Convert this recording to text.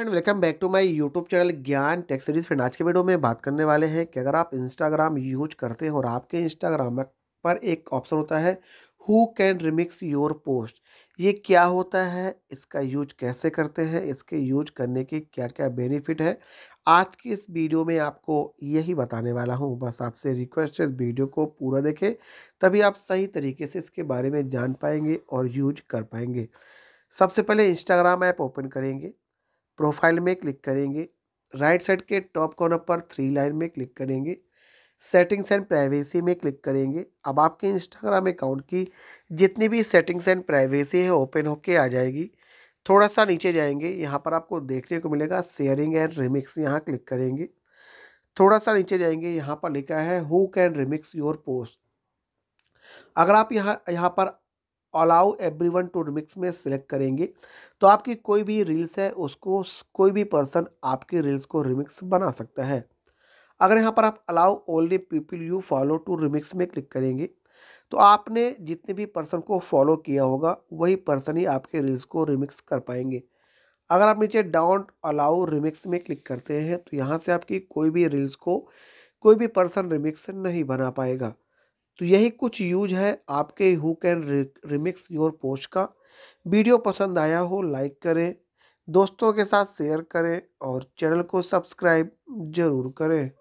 friend welcome back to my YouTube channel Gyan techs series friend आज के video में बात करने वाले हैं कि अगर आप इंस्टाग्राम यूज करते हो और आपके इंस्टाग्राम पर एक ऑप्शन होता है who can remix your post ये क्या होता है इसका यूज कैसे करते हैं इसके यूज करने के क्या क्या बेनिफिट है आज की इस वीडियो में आपको यही बताने वाला हूँ बस आपसे रिक्वेस्ट है इस वीडियो को पूरा देखें तभी आप सही तरीके से इसके बारे में जान पाएंगे और यूज कर पाएंगे सबसे पहले इंस्टाग्राम ऐप ओपन करेंगे प्रोफाइल में क्लिक करेंगे राइट साइड के टॉप कॉर्नर पर थ्री लाइन में क्लिक करेंगे सेटिंग्स एंड प्राइवेसी में क्लिक करेंगे अब आपके इंस्टाग्राम अकाउंट की जितनी भी सेटिंग्स एंड प्राइवेसी है ओपन होके आ जाएगी थोड़ा सा नीचे जाएंगे यहाँ पर आपको देखने को मिलेगा शेयरिंग एंड रिमिक्स यहाँ क्लिक करेंगे थोड़ा सा नीचे जाएंगे यहाँ पर लिखा है who can remix your post अगर आप यहाँ यहाँ पर allow everyone to remix में सिलेक्ट करेंगे तो आपकी कोई भी रील्स है उसको कोई भी पर्सन आपकी रील्स को रिमिक्स बना सकता है अगर यहाँ पर आप allow only people you follow to remix में क्लिक करेंगे तो आपने जितने भी पर्सन को फॉलो किया होगा वही पर्सन ही आपके रील्स को रिमिक्स कर पाएंगे अगर आप नीचे डाउन अलाउ रिमिक्स में क्लिक करते हैं तो यहाँ से आपकी कोई भी रील्स को कोई भी पर्सन रिमिक्स नहीं बना पाएगा तो यही कुछ यूज है आपके who can remix your post का वीडियो पसंद आया हो लाइक करें दोस्तों के साथ शेयर करें और चैनल को सब्सक्राइब ज़रूर करें